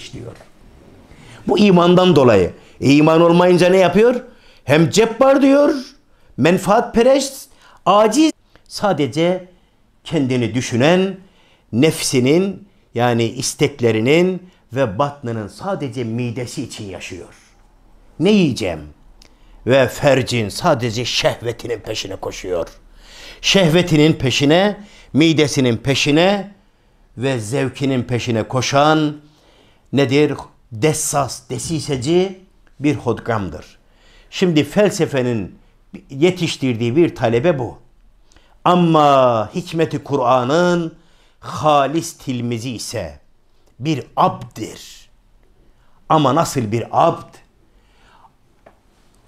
işliyor. Bu imandan dolayı. E, iman olmayınca ne yapıyor? Hem cebbar diyor, menfaat perest, aciz. Sadece kendini düşünen, nefsinin yani isteklerinin ve batnının sadece midesi için yaşıyor. Ne yiyeceğim? Ve fercin sadece şehvetinin peşine koşuyor. Şehvetinin peşine, midesinin peşine ve zevkinin peşine koşan nedir? Dessas, desiseci bir hodgamdır. Şimdi felsefenin yetiştirdiği bir talebe bu. Ama hikmeti Kur'an'ın halis tilmizi ise bir abdir. Ama nasıl bir abd?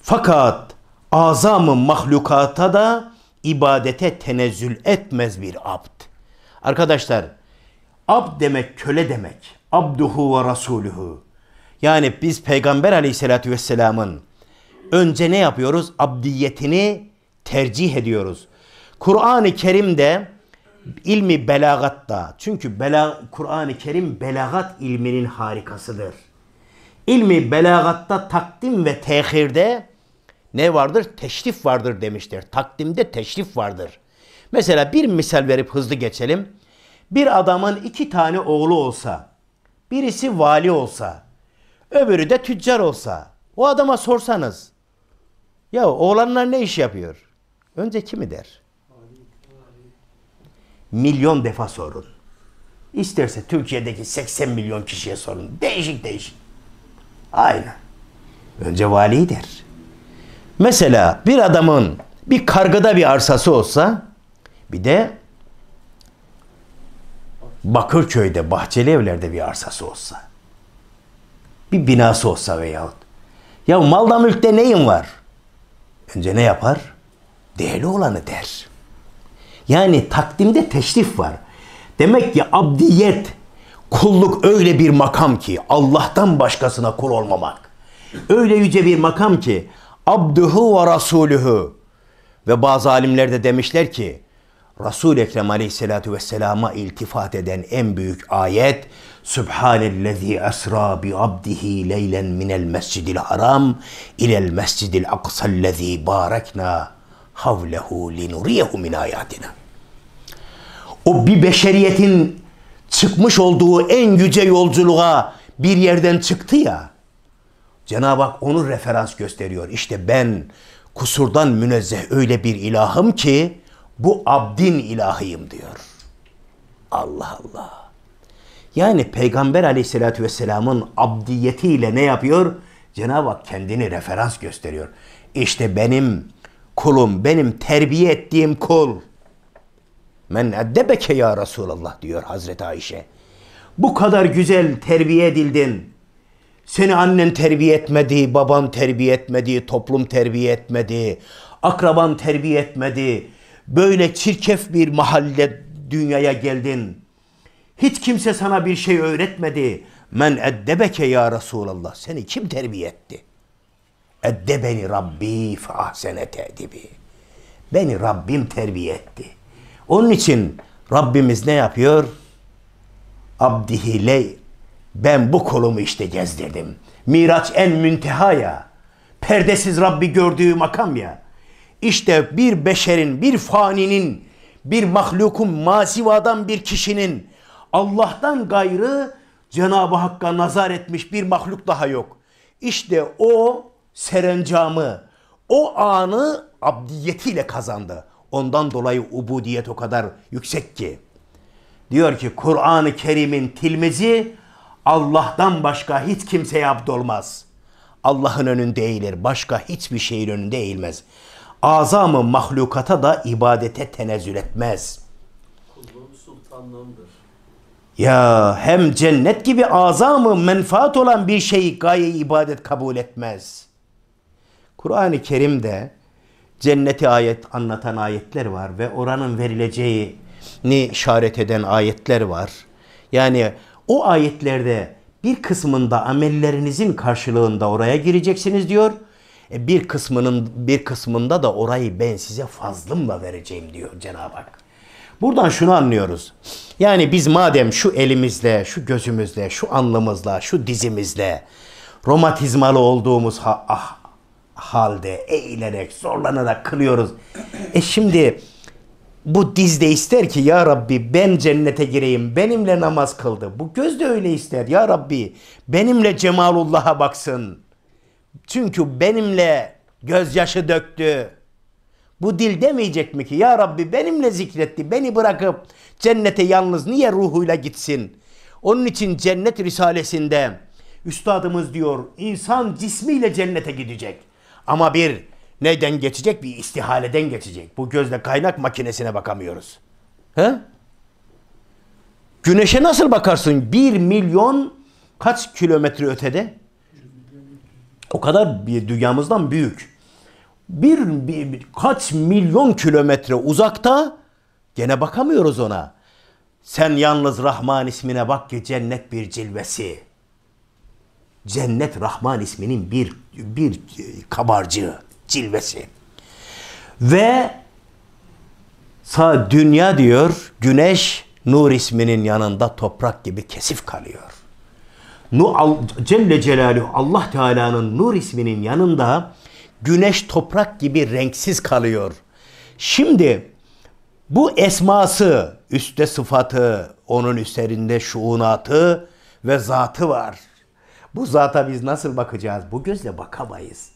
Fakat azamı mahlukata da ibadete tenezzül etmez bir abd. Arkadaşlar, abd demek köle demek abduhu ve rasuluhu. Yani biz Peygamber aleyhissalatü vesselamın önce ne yapıyoruz? Abdiyetini tercih ediyoruz. Kur'an-ı Kerim'de ilmi belagatta çünkü bela, Kur'an-ı Kerim belagat ilminin harikasıdır. İlmi belagatta takdim ve tehirde ne vardır? Teşrif vardır demiştir. Takdimde teşrif vardır. Mesela bir misal verip hızlı geçelim. Bir adamın iki tane oğlu olsa birisi vali olsa, öbürü de tüccar olsa, o adama sorsanız, ya oğlanlar ne iş yapıyor? Önce kimi der? Milyon defa sorun. İsterse Türkiye'deki 80 milyon kişiye sorun. Değişik değişik. Aynen. Önce vali der. Mesela bir adamın bir kargıda bir arsası olsa bir de Bakırköy'de, Bahçeli Evler'de bir arsası olsa, bir binası olsa veyahut, ya malda mülkte neyin var? Önce ne yapar? Değerli olanı der. Yani takdimde teşrif var. Demek ki abdiyet, kulluk öyle bir makam ki Allah'tan başkasına kul olmamak. Öyle yüce bir makam ki abduhu ve rasulühü ve bazı alimler de demişler ki Resul-i Ekrem Aleyhisselatü Vesselam'a iltifat eden en büyük ayet Sübhanellezî esra bi abdihi leylen minel mescidil haram ilel mescidil aksallezî barekna havlehu linuriyehu min ayatina. O bir beşeriyetin çıkmış olduğu en yüce yolculuğa bir yerden çıktı ya. Cenab-ı Hak onu referans gösteriyor. İşte ben kusurdan münezzeh öyle bir ilahım ki bu abdin ilahıyım diyor. Allah Allah. Yani Peygamber aleyhissalatü vesselamın abdiyetiyle ne yapıyor? Cenab-ı Hak kendini referans gösteriyor. İşte benim kulum, benim terbiye ettiğim kul. Men eddebeke ya Resulallah diyor Hazreti Ayşe. Bu kadar güzel terbiye edildin. Seni annen terbiye etmedi, baban terbiye etmedi, toplum terbiye etmedi, akraban terbiye etmedi, Böyle çirkef bir mahalle dünyaya geldin. Hiç kimse sana bir şey öğretmedi. Men eddebeke ya Resulallah. Seni kim terbiye etti? Edde beni Rabbi fe ahsene tedibi. Beni Rabbim terbiye etti. Onun için Rabbimiz ne yapıyor? Abdihiley, Ben bu kolumu işte gezdirdim. Miraç en münteha ya. Perdesiz Rabbi gördüğü makam ya. İşte bir beşerin, bir faninin, bir mahlukun, masivadan bir kişinin Allah'tan gayrı Cenab-ı Hakk'a nazar etmiş bir mahluk daha yok. İşte o serencamı, o anı abdiyetiyle kazandı. Ondan dolayı ubudiyet o kadar yüksek ki. Diyor ki Kur'an-ı Kerim'in tilmizi Allah'tan başka hiç kimseye abd olmaz. Allah'ın önünde eğilir. Başka hiçbir şeyin önünde eğilmez azamı mahlukata da ibadete tenezzül etmez. Kulluğun Ya hem cennet gibi azamı menfaat olan bir şeyi gaye ibadet kabul etmez. Kur'an-ı Kerim'de cenneti ayet anlatan ayetler var ve oranın verileceğini işaret eden ayetler var. Yani o ayetlerde bir kısmında amellerinizin karşılığında oraya gireceksiniz diyor. E bir kısmının bir kısmında da orayı ben size fazlımla vereceğim diyor Cenab-ı Hak. Buradan şunu anlıyoruz. Yani biz madem şu elimizle, şu gözümüzle, şu anlamızla, şu dizimizle romatizmalı olduğumuz ha ah, halde eğilerek, zorlanarak kılıyoruz. E şimdi bu diz de ister ki ya Rabbi ben cennete gireyim. Benimle namaz kıldı. Bu göz de öyle ister. Ya Rabbi benimle cemalullah'a baksın. Çünkü benimle gözyaşı döktü. Bu dil demeyecek mi ki ya Rabbi benimle zikretti beni bırakıp cennete yalnız niye ruhuyla gitsin? Onun için cennet risalesinde üstadımız diyor insan cismiyle cennete gidecek. Ama bir neyden geçecek? Bir istihaleden geçecek. Bu gözle kaynak makinesine bakamıyoruz. He? Güneşe nasıl bakarsın? Bir milyon kaç kilometre ötede? O kadar bir dünyamızdan büyük. Bir, bir, bir kaç milyon kilometre uzakta gene bakamıyoruz ona. Sen yalnız Rahman ismine bak ki cennet bir cilvesi. Cennet Rahman isminin bir bir kabarcığı, cilvesi. Ve sa dünya diyor, güneş nur isminin yanında toprak gibi kesif kalıyor. Celle Celaluhu Allah Teala'nın nur isminin yanında güneş toprak gibi renksiz kalıyor. Şimdi bu esması, üstte sıfatı, onun üzerinde şuunatı ve zatı var. Bu zata biz nasıl bakacağız? Bu gözle bakamayız.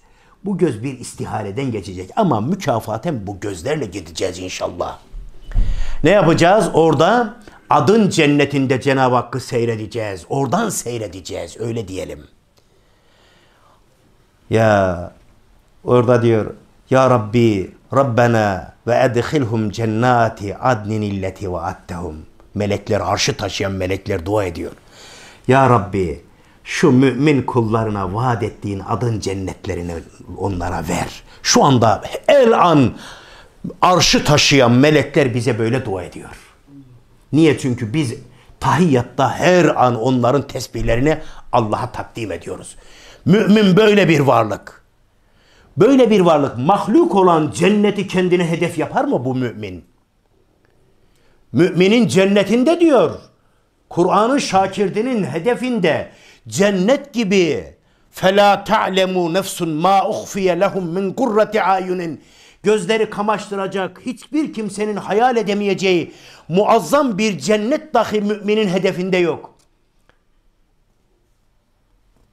Bu göz bir istihareden geçecek ama mükafaten bu gözlerle gideceğiz inşallah. Ne yapacağız? Orada Adın cennetinde Cenab-ı Hakk'ı seyredeceğiz. Oradan seyredeceğiz. Öyle diyelim. Ya orada diyor Ya Rabbi Rabbena ve edhilhum cennati adnin illeti ve attehum. Melekler arşı taşıyan melekler dua ediyor. Ya Rabbi şu mümin kullarına vaat ettiğin adın cennetlerini onlara ver. Şu anda el an arşı taşıyan melekler bize böyle dua ediyor. Niye? Çünkü biz tahiyyatta her an onların tesbihlerini Allah'a takdim ediyoruz. Mümin böyle bir varlık. Böyle bir varlık mahluk olan cenneti kendine hedef yapar mı bu mümin? Müminin cennetinde diyor. Kur'an'ın şakirdinin hedefinde cennet gibi fela ta'lemu nefsun ma uhfiye lehum min kurrati ayunin gözleri kamaştıracak, hiçbir kimsenin hayal edemeyeceği muazzam bir cennet dahi müminin hedefinde yok.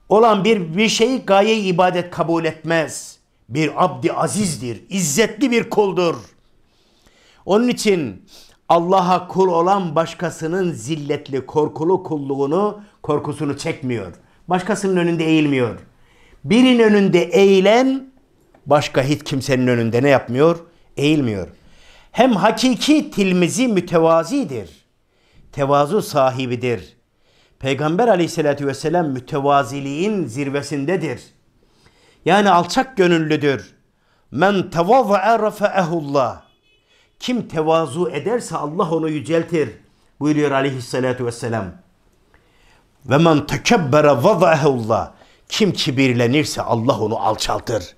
Olan bir, bir şeyi gaye ibadet kabul etmez. Bir abdi azizdir, izzetli bir kuldur. Onun için Allah'a kul olan başkasının zilletli, korkulu kulluğunu, korkusunu çekmiyor. Başkasının önünde eğilmiyor. Birin önünde eğilen başka hiç kimsenin önünde ne yapmıyor? Eğilmiyor. Hem hakiki tilmizi mütevazidir. Tevazu sahibidir. Peygamber aleyhissalatü vesselam mütevaziliğin zirvesindedir. Yani alçak gönüllüdür. Men tevazza'a rafa'ehullah. Kim tevazu ederse Allah onu yüceltir. Buyuruyor aleyhissalatü vesselam. Ve men tekebbere vazaehullah. Kim kibirlenirse Allah onu alçaltır.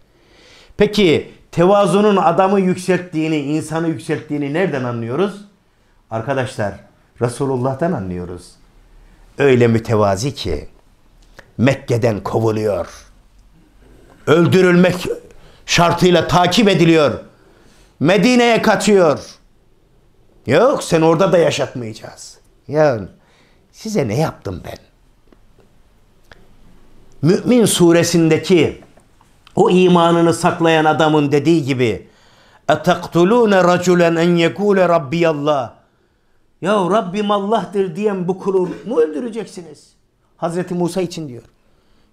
Peki tevazunun adamı yükselttiğini, insanı yükselttiğini nereden anlıyoruz? Arkadaşlar Resulullah'tan anlıyoruz. Öyle mütevazi ki Mekke'den kovuluyor. Öldürülmek şartıyla takip ediliyor. Medine'ye kaçıyor. Yok sen orada da yaşatmayacağız. Yani size ne yaptım ben? Mümin suresindeki o imanını saklayan adamın dediği gibi اَتَقْتُلُونَ رَجُلًا اَنْ يَكُولَ رَبِّيَ Allah Ya Rabbim Allah'tır diyen bu kulu mu öldüreceksiniz? Hazreti Musa için diyor.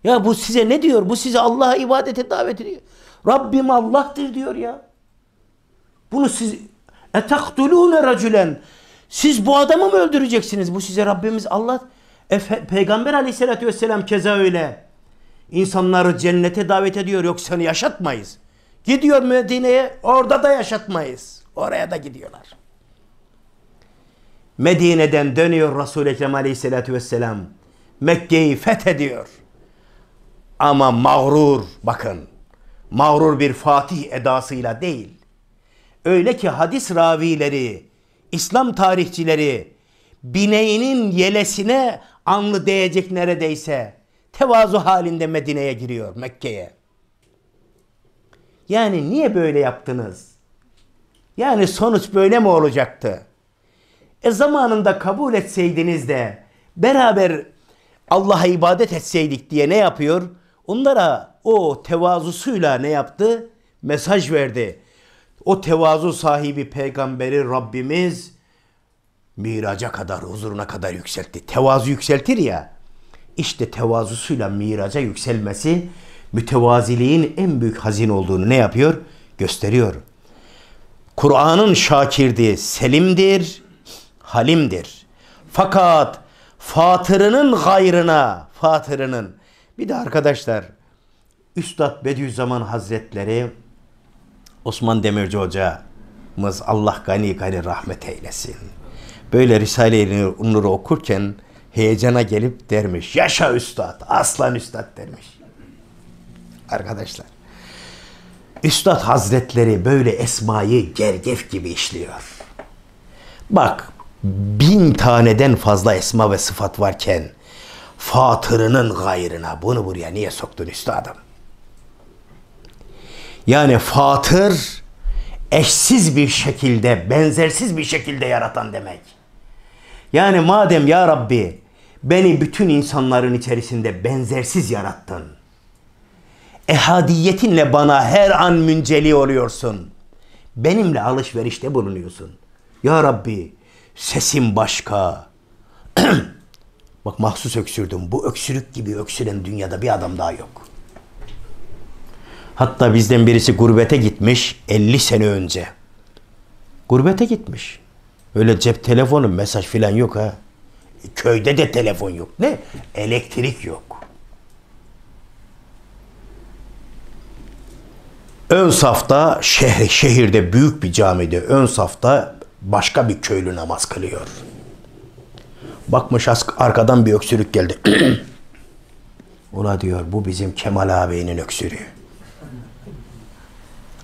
Ya bu size ne diyor? Bu size Allah'a ibadete davet ediyor. Rabbim Allah'tır diyor ya. Bunu siz اَتَقْتُلُونَ رَجُلًا Siz bu adamı mı öldüreceksiniz? Bu size Rabbimiz Allah. Efe, Peygamber aleyhissalatü vesselam keza öyle. İnsanları cennete davet ediyor. Yok seni yaşatmayız. Gidiyor Medine'ye orada da yaşatmayız. Oraya da gidiyorlar. Medine'den dönüyor Resul-i Ekrem aleyhissalatü vesselam. Mekke'yi fethediyor. Ama mağrur bakın. Mağrur bir fatih edasıyla değil. Öyle ki hadis ravileri, İslam tarihçileri bineğinin yelesine anlı değecek neredeyse tevazu halinde Medine'ye giriyor, Mekke'ye. Yani niye böyle yaptınız? Yani sonuç böyle mi olacaktı? E zamanında kabul etseydiniz de beraber Allah'a ibadet etseydik diye ne yapıyor? Onlara o tevazusuyla ne yaptı? Mesaj verdi. O tevazu sahibi peygamberi Rabbimiz miraca kadar, huzuruna kadar yükseltti. Tevazu yükseltir ya. İşte tevazusuyla miraca yükselmesi mütevaziliğin en büyük hazin olduğunu ne yapıyor? Gösteriyor. Kur'an'ın şakirdi selimdir, halimdir. Fakat fatırının gayrına, fatırının. Bir de arkadaşlar Üstad Bediüzzaman Hazretleri Osman Demirci hocamız Allah gani gani rahmet eylesin. Böyle Risale-i Nur'u okurken heyecana gelip dermiş. Yaşa üstad, aslan üstad dermiş. Arkadaşlar. Üstad Hazretleri böyle esmayı gergef gibi işliyor. Bak bin taneden fazla esma ve sıfat varken fatırının gayrına bunu buraya niye soktun üstadım? Yani fatır eşsiz bir şekilde, benzersiz bir şekilde yaratan demek. Yani madem ya Rabbi Beni bütün insanların içerisinde benzersiz yarattın. Ehadiyetinle bana her an münceli oluyorsun. Benimle alışverişte bulunuyorsun. Ya Rabbi sesim başka. Bak mahsus öksürdüm. Bu öksürük gibi öksüren dünyada bir adam daha yok. Hatta bizden birisi gurbete gitmiş 50 sene önce. Gurbete gitmiş. Öyle cep telefonu mesaj filan yok ha. Köyde de telefon yok. Ne? Elektrik yok. Ön safta şehir, şehirde büyük bir camide ön safta başka bir köylü namaz kılıyor. Bakmış arkadan bir öksürük geldi. Ula diyor bu bizim Kemal ağabeyinin öksürüğü.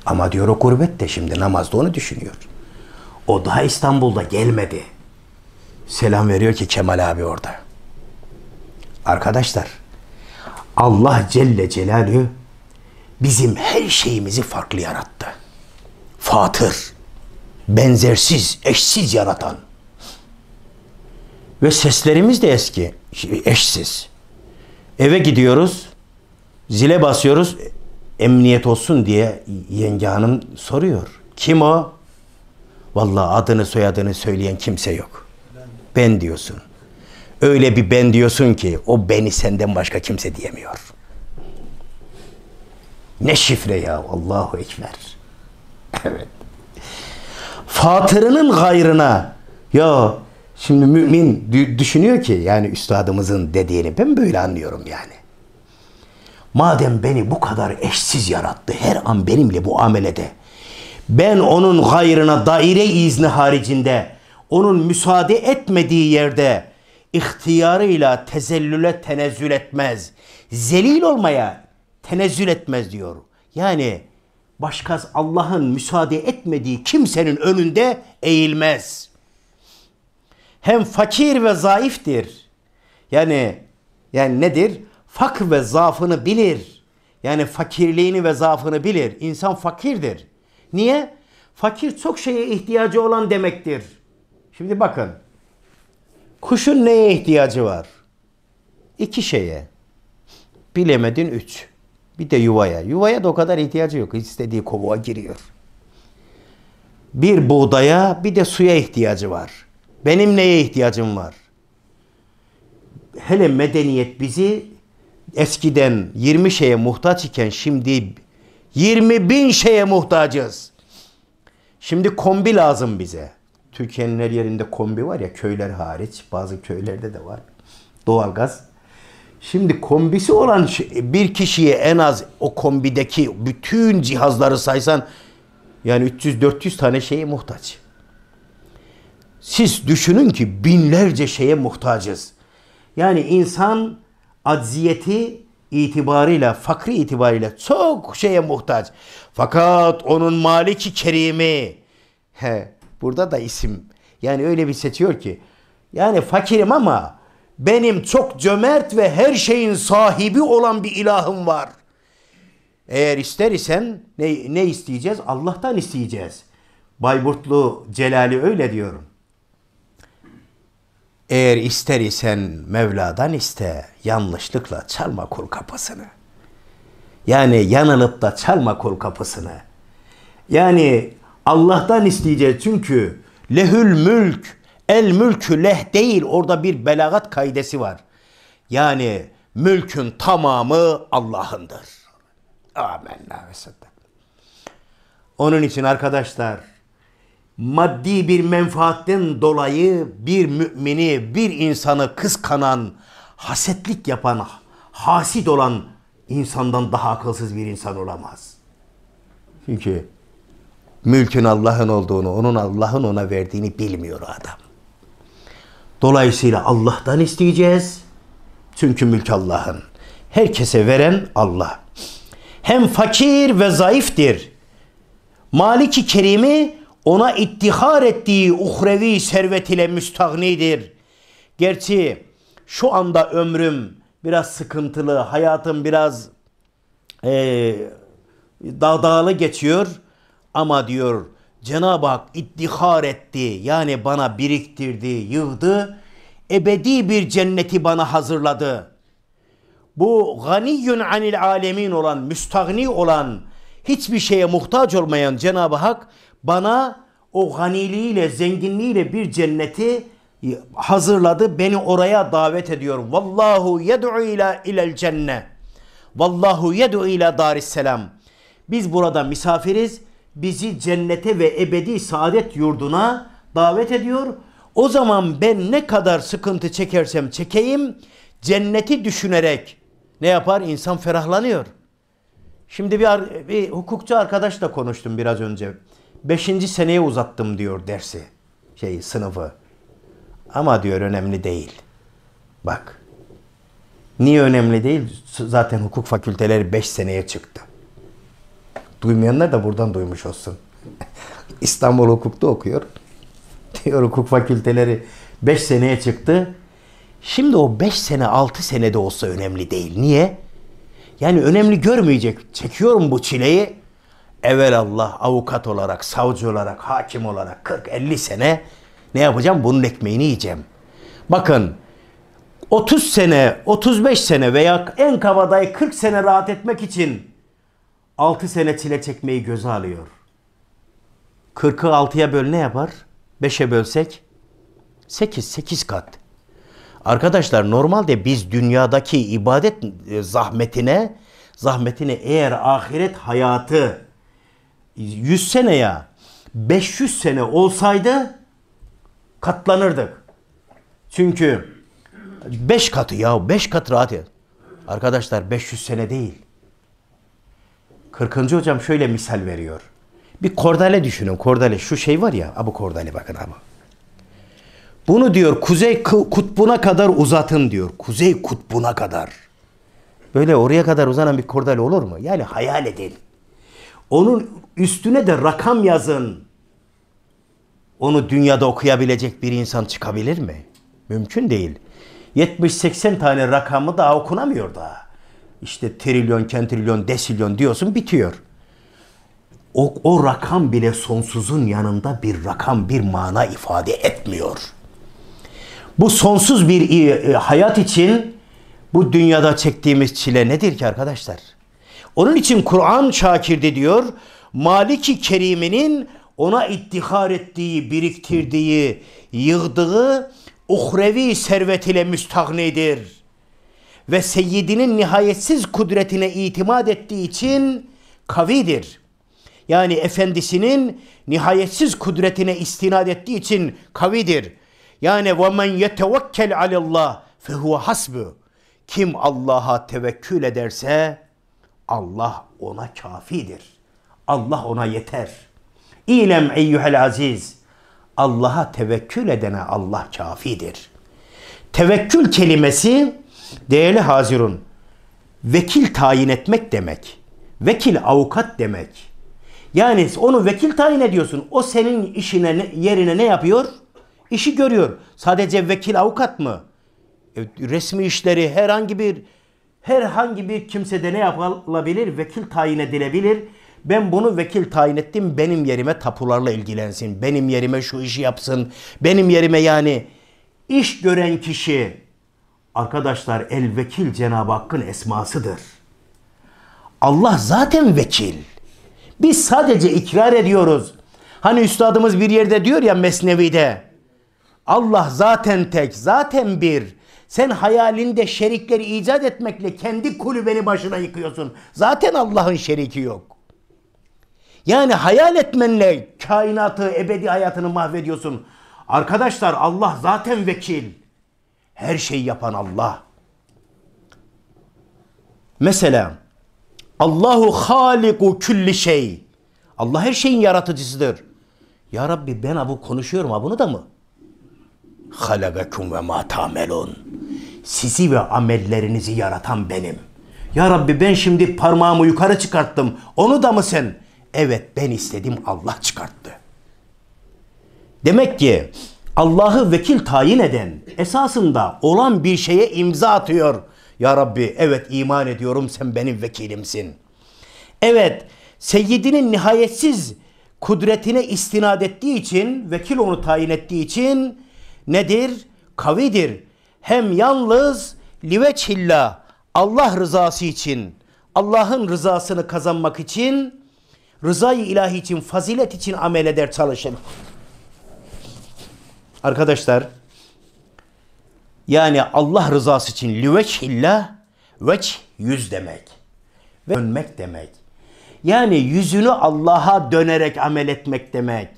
Ama diyor o gurbette şimdi namazda onu düşünüyor. O daha İstanbul'da gelmedi selam veriyor ki Kemal abi orada. Arkadaşlar Allah Celle Celaluhu bizim her şeyimizi farklı yarattı. Fatır, benzersiz, eşsiz yaratan. Ve seslerimiz de eski, eşsiz. Eve gidiyoruz, zile basıyoruz, emniyet olsun diye yenge hanım soruyor. Kim o? Vallahi adını soyadını söyleyen kimse yok.'' ben diyorsun. Öyle bir ben diyorsun ki o beni senden başka kimse diyemiyor. Ne şifre ya Allahu Ekber. Evet. Fatırının gayrına ya şimdi mümin düşünüyor ki yani üstadımızın dediğini ben böyle anlıyorum yani. Madem beni bu kadar eşsiz yarattı her an benimle bu amelede ben onun gayrına daire izni haricinde onun müsaade etmediği yerde ihtiyarıyla tezellüle tenezzül etmez. Zelil olmaya tenezzül etmez diyor. Yani başkası Allah'ın müsaade etmediği kimsenin önünde eğilmez. Hem fakir ve zayıftır. Yani yani nedir? Fakr ve zaafını bilir. Yani fakirliğini ve zaafını bilir. İnsan fakirdir. Niye? Fakir çok şeye ihtiyacı olan demektir. Şimdi bakın. Kuşun neye ihtiyacı var? İki şeye. Bilemedin üç. Bir de yuvaya. Yuvaya da o kadar ihtiyacı yok. İstediği kovuğa giriyor. Bir buğdaya bir de suya ihtiyacı var. Benim neye ihtiyacım var? Hele medeniyet bizi eskiden 20 şeye muhtaç iken şimdi 20 bin şeye muhtacız. Şimdi kombi lazım bize. Türkiye'nin her yerinde kombi var ya köyler hariç. Bazı köylerde de var. Doğalgaz. Şimdi kombisi olan bir kişiye en az o kombideki bütün cihazları saysan yani 300-400 tane şeye muhtaç. Siz düşünün ki binlerce şeye muhtacız. Yani insan acziyeti itibarıyla, fakri itibarıyla çok şeye muhtaç. Fakat onun maliki kerimi, he, Burada da isim. Yani öyle bir seçiyor ki. Yani fakirim ama benim çok cömert ve her şeyin sahibi olan bir ilahım var. Eğer ister isen ne, ne isteyeceğiz? Allah'tan isteyeceğiz. Bayburtlu Celali öyle diyorum. Eğer ister isen Mevla'dan iste, yanlışlıkla çalma kul kapısını. Yani yanılıp da çalma kul kapısını. Yani Allah'tan isteyeceğiz çünkü lehül mülk, el mülkü leh değil orada bir belagat kaidesi var. Yani mülkün tamamı Allah'ındır. Amenna ve Onun için arkadaşlar maddi bir menfaatten dolayı bir mümini, bir insanı kıskanan, hasetlik yapan, hasit olan insandan daha akılsız bir insan olamaz. Çünkü mülkün Allah'ın olduğunu, onun Allah'ın ona verdiğini bilmiyor adam. Dolayısıyla Allah'tan isteyeceğiz. Çünkü mülk Allah'ın. Herkese veren Allah. Hem fakir ve zayıftir. Maliki Kerim'i ona ittihar ettiği uhrevi servet ile müstahnidir. Gerçi şu anda ömrüm biraz sıkıntılı, hayatım biraz e, dağdağlı geçiyor. Ama diyor Cenab-ı Hak iddihar etti yani bana biriktirdi, yığdı. Ebedi bir cenneti bana hazırladı. Bu ganiyyun anil alemin olan, müstagni olan, hiçbir şeye muhtaç olmayan Cenab-ı Hak bana o ganiliğiyle, zenginliğiyle bir cenneti hazırladı. Beni oraya davet ediyor. Vallahu yed'u ila ilel cenne. Vallahu yed'u ila daris selam. Biz burada misafiriz bizi cennete ve ebedi saadet yurduna davet ediyor. O zaman ben ne kadar sıkıntı çekersem çekeyim cenneti düşünerek ne yapar? insan ferahlanıyor. Şimdi bir, bir hukukçu arkadaşla konuştum biraz önce. Beşinci seneye uzattım diyor dersi, şey sınıfı. Ama diyor önemli değil. Bak, niye önemli değil? Zaten hukuk fakülteleri beş seneye çıktı. Duymayanlar da buradan duymuş olsun. İstanbul Hukuk'ta okuyor. Diyor hukuk fakülteleri 5 seneye çıktı. Şimdi o 5 sene 6 de olsa önemli değil. Niye? Yani önemli görmeyecek. Çekiyorum bu çileyi. Evvel Allah avukat olarak, savcı olarak, hakim olarak 40-50 sene ne yapacağım? Bunun ekmeğini yiyeceğim. Bakın 30 sene, 35 sene veya en kabadayı 40 sene rahat etmek için 6 sene çile çekmeyi göze alıyor. 40'ı 6'ya böl ne yapar? 5'e bölsek 8, 8 kat. Arkadaşlar normalde biz dünyadaki ibadet e, zahmetine zahmetine eğer ahiret hayatı 100 sene ya 500 sene olsaydı katlanırdık. Çünkü 5 katı ya 5 kat rahat. Arkadaşlar 500 sene değil. 40. hocam şöyle misal veriyor. Bir kordale düşünün. Kordale şu şey var ya. Bu kordale bakın ama. Bunu diyor kuzey kutbuna kadar uzatın diyor. Kuzey kutbuna kadar. Böyle oraya kadar uzanan bir kordale olur mu? Yani hayal edin. Onun üstüne de rakam yazın. Onu dünyada okuyabilecek bir insan çıkabilir mi? Mümkün değil. 70-80 tane rakamı daha okunamıyor daha işte trilyon, kentrilyon, desilyon diyorsun bitiyor. O, o rakam bile sonsuzun yanında bir rakam, bir mana ifade etmiyor. Bu sonsuz bir e, e, hayat için bu dünyada çektiğimiz çile nedir ki arkadaşlar? Onun için Kur'an şakirdi diyor, Maliki Kerim'inin ona ittihar ettiği, biriktirdiği, yığdığı uhrevi servet ile müstahnidir.'' ve seyyidinin nihayetsiz kudretine itimat ettiği için kavidir. Yani efendisinin nihayetsiz kudretine istinad ettiği için kavidir. Yani ve men yetevekkel alallah fehuve hasbu. Kim Allah'a tevekkül ederse Allah ona kafidir. Allah ona yeter. İlem eyyuhel aziz. Allah'a tevekkül edene Allah kafidir. Tevekkül kelimesi Değerli Hazirun, vekil tayin etmek demek. Vekil avukat demek. Yani onu vekil tayin ediyorsun. O senin işine yerine ne yapıyor? İşi görüyor. Sadece vekil avukat mı? E, resmi işleri herhangi bir herhangi bir kimsede ne yapılabilir? Vekil tayin edilebilir. Ben bunu vekil tayin ettim. Benim yerime tapularla ilgilensin. Benim yerime şu işi yapsın. Benim yerime yani iş gören kişi Arkadaşlar el vekil Cenab-ı Hakk'ın esmasıdır. Allah zaten vekil. Biz sadece ikrar ediyoruz. Hani üstadımız bir yerde diyor ya Mesnevi'de. Allah zaten tek, zaten bir. Sen hayalinde şerikleri icat etmekle kendi kulübeni başına yıkıyorsun. Zaten Allah'ın şeriki yok. Yani hayal etmenle kainatı, ebedi hayatını mahvediyorsun. Arkadaşlar Allah zaten vekil her şeyi yapan Allah. Mesela Allahu haliku külli şey. Allah her şeyin yaratıcısıdır. Ya Rabbi ben bu konuşuyorum ha bunu da mı? Halagakum ve ma tamelun. Sizi ve amellerinizi yaratan benim. Ya Rabbi ben şimdi parmağımı yukarı çıkarttım. Onu da mı sen? Evet ben istedim Allah çıkarttı. Demek ki Allah'ı vekil tayin eden esasında olan bir şeye imza atıyor. Ya Rabbi evet iman ediyorum sen benim vekilimsin. Evet seyyidinin nihayetsiz kudretine istinad ettiği için vekil onu tayin ettiği için nedir? Kavidir. Hem yalnız liveçilla Allah rızası için Allah'ın rızasını kazanmak için rızayı ilahi için fazilet için amel eder çalışır. Arkadaşlar yani Allah rızası için illa veç yüz demek. Ve dönmek demek. Yani yüzünü Allah'a dönerek amel etmek demek.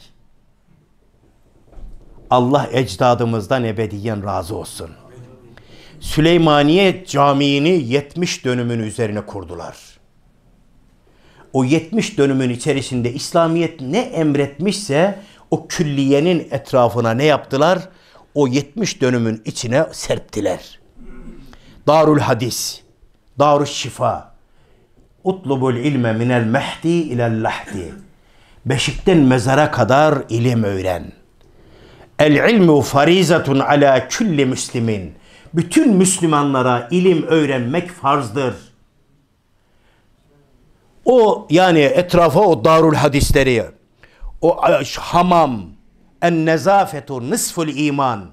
Allah ecdadımızdan ebediyen razı olsun. Süleymaniye Camii'ni 70 dönümün üzerine kurdular. O 70 dönümün içerisinde İslamiyet ne emretmişse o külliyenin etrafına ne yaptılar? O 70 dönümün içine serptiler. Darul hadis, darul şifa, utlubul ilme minel mehdi ilel lahdi. Beşikten mezara kadar ilim öğren. El ilmu farizatun ala külli müslimin. Bütün Müslümanlara ilim öğrenmek farzdır. O yani etrafa o darul hadisleri o hamam en nezafetu nisful iman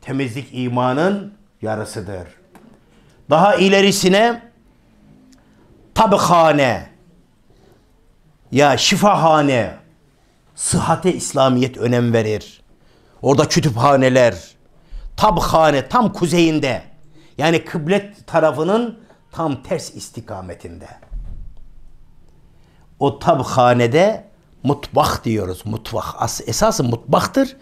temizlik imanın yarısıdır. Daha ilerisine tabhane ya şifahane sıhhate İslamiyet önem verir. Orada kütüphaneler, tabhane tam kuzeyinde. Yani kıblet tarafının tam ters istikametinde. O tabhanede mutbah diyoruz. Mutfak. As, esası mutbaktır.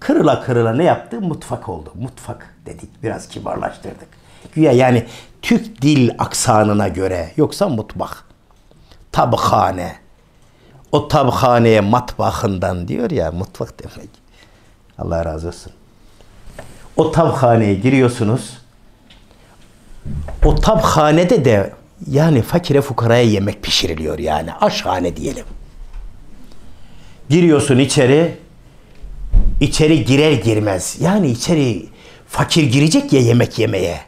Kırıla kırıla ne yaptı? Mutfak oldu. Mutfak dedik. Biraz kibarlaştırdık. Güya yani Türk dil aksanına göre. Yoksa mutbak. Tabhane. O tabhaneye matbahından diyor ya mutfak demek. Allah razı olsun. O tabhaneye giriyorsunuz. O tabhanede de yani fakire fukaraya yemek pişiriliyor yani. Aşhane diyelim. Giriyorsun içeri. İçeri girer girmez. Yani içeri fakir girecek ya yemek yemeye.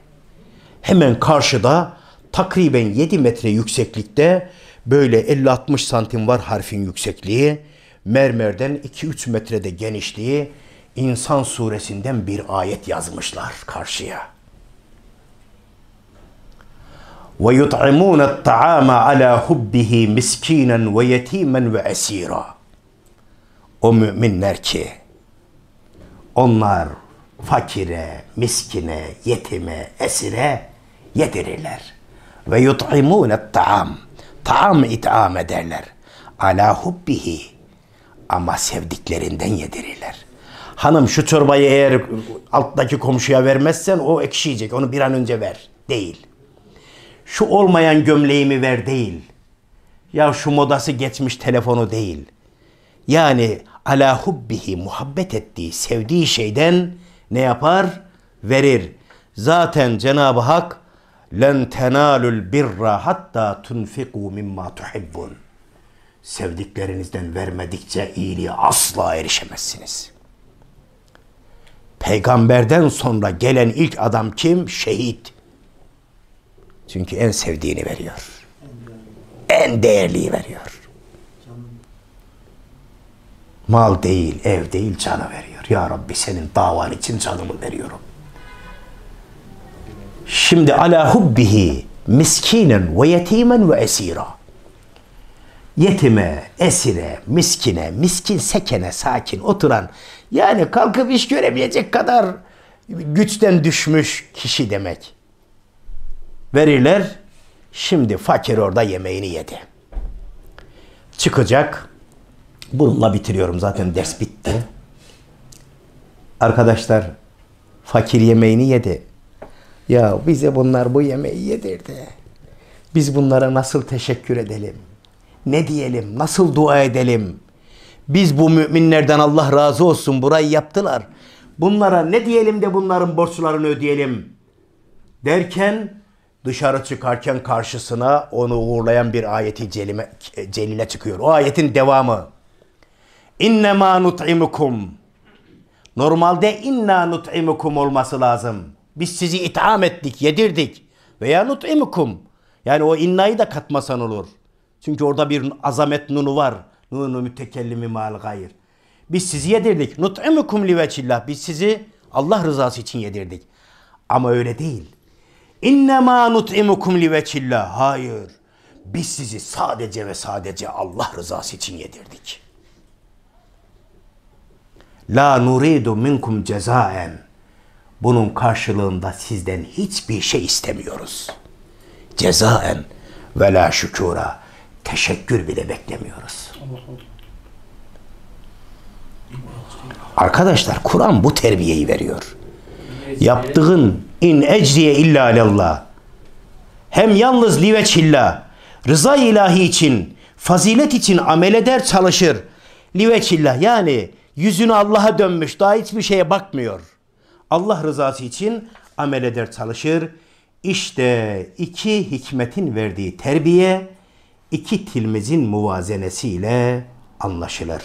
Hemen karşıda takriben 7 metre yükseklikte böyle 50-60 santim var harfin yüksekliği. Mermerden 2-3 metrede genişliği İnsan suresinden bir ayet yazmışlar karşıya. Ve yut'imûne t-ta'âme alâ hubbihi miskînen o müminler ki onlar fakire, miskine, yetime, esire yedirirler. Ve yut'imûne ta'am. Ta'am itam ederler. Ala hubbihi. Ama sevdiklerinden yedirirler. Hanım şu çorbayı eğer alttaki komşuya vermezsen o ekşiyecek. Onu bir an önce ver. Değil. Şu olmayan gömleğimi ver değil. Ya şu modası geçmiş telefonu değil.'' Yani ala hubbihi muhabbet ettiği, sevdiği şeyden ne yapar? Verir. Zaten Cenab-ı Hak len tenalul birra hatta tunfiku mimma tuhibbun. Sevdiklerinizden vermedikçe iyiliğe asla erişemezsiniz. Peygamberden sonra gelen ilk adam kim? Şehit. Çünkü en sevdiğini veriyor. En değerliyi veriyor. Mal değil, ev değil canı veriyor. Ya Rabbi senin davan için canımı veriyorum. Şimdi ala hubbihi miskinen ve yetimen ve esira. Yetime, esire, miskine, miskin sekene, sakin oturan yani kalkıp iş göremeyecek kadar güçten düşmüş kişi demek. Verirler. Şimdi fakir orada yemeğini yedi. Çıkacak Bununla bitiriyorum zaten ders bitti. Arkadaşlar fakir yemeğini yedi. Ya bize bunlar bu yemeği yedirdi. Biz bunlara nasıl teşekkür edelim? Ne diyelim? Nasıl dua edelim? Biz bu müminlerden Allah razı olsun burayı yaptılar. Bunlara ne diyelim de bunların borçlarını ödeyelim derken dışarı çıkarken karşısına onu uğurlayan bir ayeti celime, celile çıkıyor. O ayetin devamı ma nut'imukum. Normalde inna nut'imukum olması lazım. Biz sizi itham ettik, yedirdik. Veya nut'imukum. Yani o innayı da katmasan olur. Çünkü orada bir azamet nunu var. Nunu mütekellimi mal gayr. Biz sizi yedirdik. Nut'imukum liveçillah. Biz sizi Allah rızası için yedirdik. Ama öyle değil. İnnemâ nut'imukum liveçillah. Hayır. Biz sizi sadece ve sadece Allah rızası için yedirdik. La nuridu minkum cezaen. Bunun karşılığında sizden hiçbir şey istemiyoruz. Cezaen ve la şükura. Teşekkür bile beklemiyoruz. Arkadaşlar Kur'an bu terbiyeyi veriyor. Yaptığın in ecriye illa alallah. Hem yalnız liveçilla rıza ilahi için fazilet için amel eder çalışır. Liveçilla yani Yüzünü Allah'a dönmüş. Daha hiçbir şeye bakmıyor. Allah rızası için amel eder çalışır. İşte iki hikmetin verdiği terbiye iki tilmizin muvazenesiyle anlaşılır.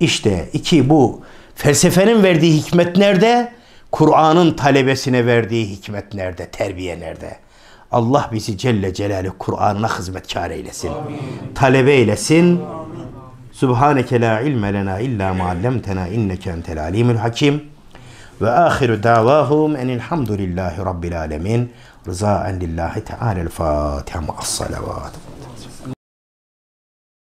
İşte iki bu felsefenin verdiği hikmet nerede? Kur'an'ın talebesine verdiği hikmet nerede? Terbiye nerede? Allah bizi Celle Celaluhu Kur'an'ına hizmetkar eylesin. Amin. Talebe eylesin. Amin. سبحانك لا علم لنا إلا ما علمتنا إنك أنت العليم الحكيم وآخر دعواهم أن الحمد لله رب العالمين رضاء لله تعالى الفاتحة مع الصلوات